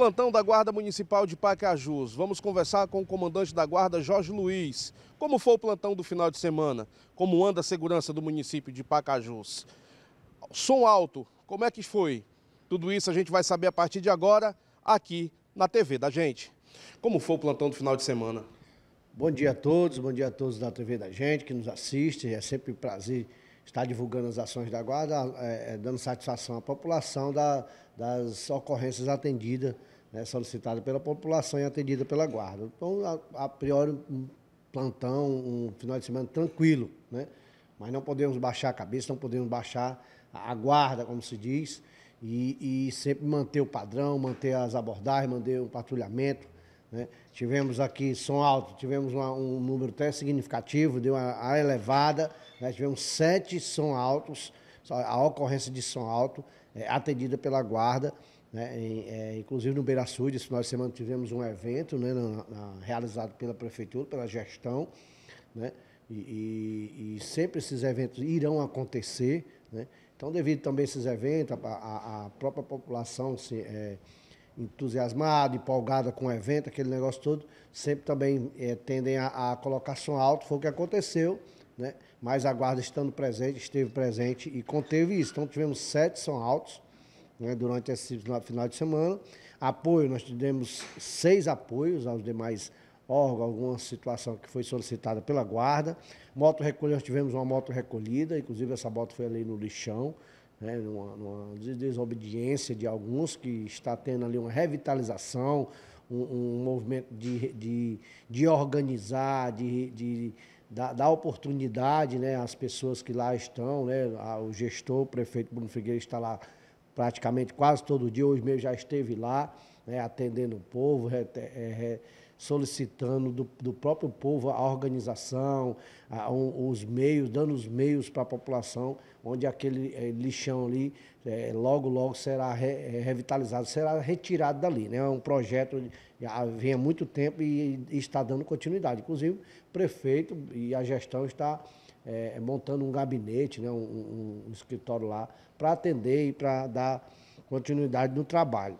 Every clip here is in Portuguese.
plantão da Guarda Municipal de Pacajus. Vamos conversar com o comandante da Guarda, Jorge Luiz. Como foi o plantão do final de semana? Como anda a segurança do município de Pacajus? Som alto, como é que foi? Tudo isso a gente vai saber a partir de agora, aqui na TV da gente. Como foi o plantão do final de semana? Bom dia a todos, bom dia a todos da TV da gente que nos assiste. É sempre um prazer está divulgando as ações da Guarda, é, é, dando satisfação à população da, das ocorrências atendidas, né, solicitadas pela população e atendidas pela Guarda. Então, a, a priori, um plantão, um final de semana tranquilo, né? mas não podemos baixar a cabeça, não podemos baixar a guarda, como se diz, e, e sempre manter o padrão, manter as abordagens, manter o patrulhamento, né? Tivemos aqui som alto, tivemos uma, um número até significativo, deu uma, uma elevada, né? tivemos sete som altos, a ocorrência de som alto é, atendida pela guarda, né? é, inclusive no Beira Sul, esse final de semana tivemos um evento né? na, na, realizado pela prefeitura, pela gestão, né? E, e, e sempre esses eventos irão acontecer, né? Então, devido também a esses eventos, a, a, a própria população se, é, entusiasmada, empolgada com o evento, aquele negócio todo, sempre também é, tendem a, a colocação alta, foi o que aconteceu, né? mas a guarda estando presente, esteve presente e conteve isso. Então tivemos sete som altos né, durante esse final de semana. Apoio, nós tivemos seis apoios aos demais órgãos, alguma situação que foi solicitada pela guarda. Moto recolhida, nós tivemos uma moto recolhida, inclusive essa moto foi ali no lixão, né, numa, numa, desobediência de alguns que está tendo ali uma revitalização, um, um movimento de, de, de, organizar, de, de dar, dar, oportunidade né, às pessoas que lá estão, né, o gestor, o prefeito Bruno Figueiredo está lá praticamente quase todo dia, hoje mesmo já esteve lá, né, atendendo o povo, é, é, solicitando do, do próprio povo a organização, a, um, os meios, dando os meios para a população, onde aquele é, lixão ali é, logo, logo será re, é, revitalizado, será retirado dali. Né? É um projeto que vem há muito tempo e, e, está dando continuidade. Inclusive, o prefeito e a gestão está montando um gabinete, né? um, um, um escritório lá, para atender e para dar continuidade no trabalho.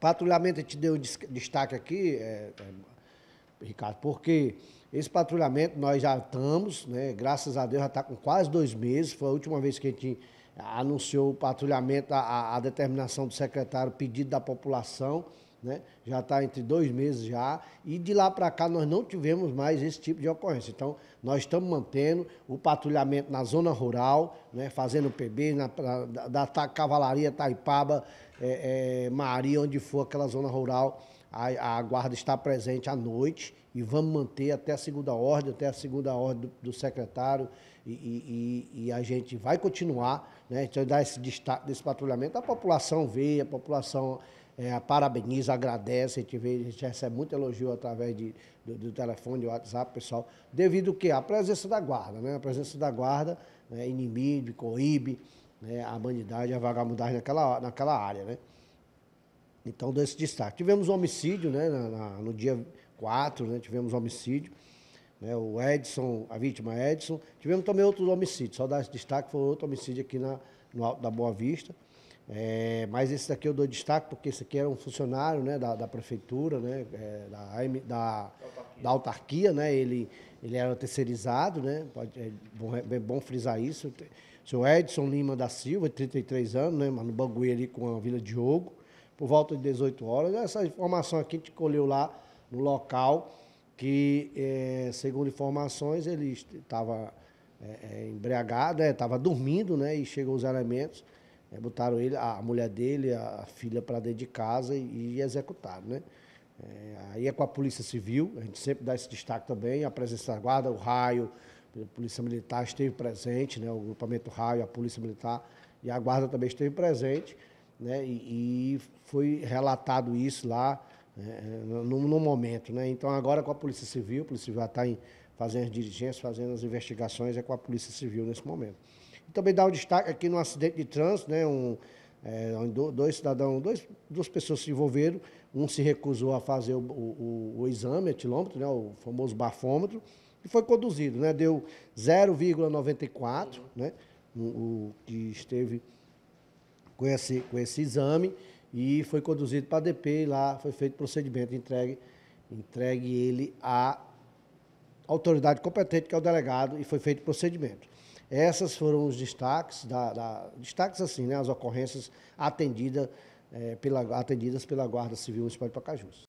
Patrulhamento, te deu destaque aqui, é, é, Ricardo, porque esse patrulhamento nós já estamos, né, graças a Deus já está com quase dois meses, foi a última vez que a gente anunciou o patrulhamento, a, a determinação do secretário, pedido da população, né? já está entre dois meses já, e de lá para cá nós não tivemos mais esse tipo de ocorrência. Então, nós estamos mantendo o patrulhamento na zona rural, né? fazendo PB, na, da, da, da Cavalaria Taipaba, é, é, Maria, onde for aquela zona rural, a, a, guarda está presente à noite e vamos manter até a segunda ordem, até a segunda ordem do, do secretário, e, e, e, a gente vai continuar, né? então dá esse destaque desse patrulhamento, a população vê, a população é, parabeniza, agradece, a gente, recebe muito elogio através de, do, do telefone, do WhatsApp, pessoal, devido que a presença da guarda, né? A presença da guarda, né? Inimide, coíbe né? a bandidagem, a vagabundagem naquela, naquela área, né? Então, desse destaque. Tivemos homicídio, né? Na, na, no dia 4, né? Tivemos homicídio. Né? O Edson, a vítima Edson. Tivemos também outros homicídios. Só dar esse destaque, foi outro homicídio aqui na, no Alto da Boa Vista. É, mas esse daqui eu dou destaque porque esse aqui era é um funcionário né, da, da prefeitura, né, é, da, da, da, autarquia, né, ele, ele era terceirizado, né, pode, é, bom, é bom frisar isso. O senhor Edson Lima da Silva, 33 anos, né, mas no Bangui ali com a Vila Diogo, por volta de 18 horas. Essa informação aqui a gente colheu lá no local, que é, segundo informações ele estava é, embriagado, né, estava dormindo né, e chegou os elementos é, botaram ele, a mulher dele, a filha para dentro de casa e, e executaram, né? É, aí é com a Polícia Civil, a gente sempre dá esse destaque também, a presença da Guarda, o Raio, a Polícia Militar esteve presente, né, o grupamento Raio, a Polícia Militar e a Guarda também esteve presente, né, e, e foi relatado isso lá né? é, no, no, momento. Né? Então, agora é com a Polícia Civil, a Polícia Civil está fazendo as diligências, fazendo as investigações, é com a Polícia Civil nesse momento. E também dá um destaque aqui no acidente de trânsito, né? Um, é, dois cidadãos, dois, duas pessoas se envolveram, um se recusou a fazer o, o, o exame etilômetro, né? o famoso bafômetro, e foi conduzido, né? Deu 0,94, né? O, o, que esteve com esse, com esse exame e foi conduzido para a DP e lá foi feito o procedimento, entregue, entregue ele à autoridade competente, que é o delegado, e foi feito o procedimento. Essas foram os destaques, da, da, destaques assim, né, as ocorrências atendidas, é, pela, atendidas pela Guarda Civil Municipal de Pacajus.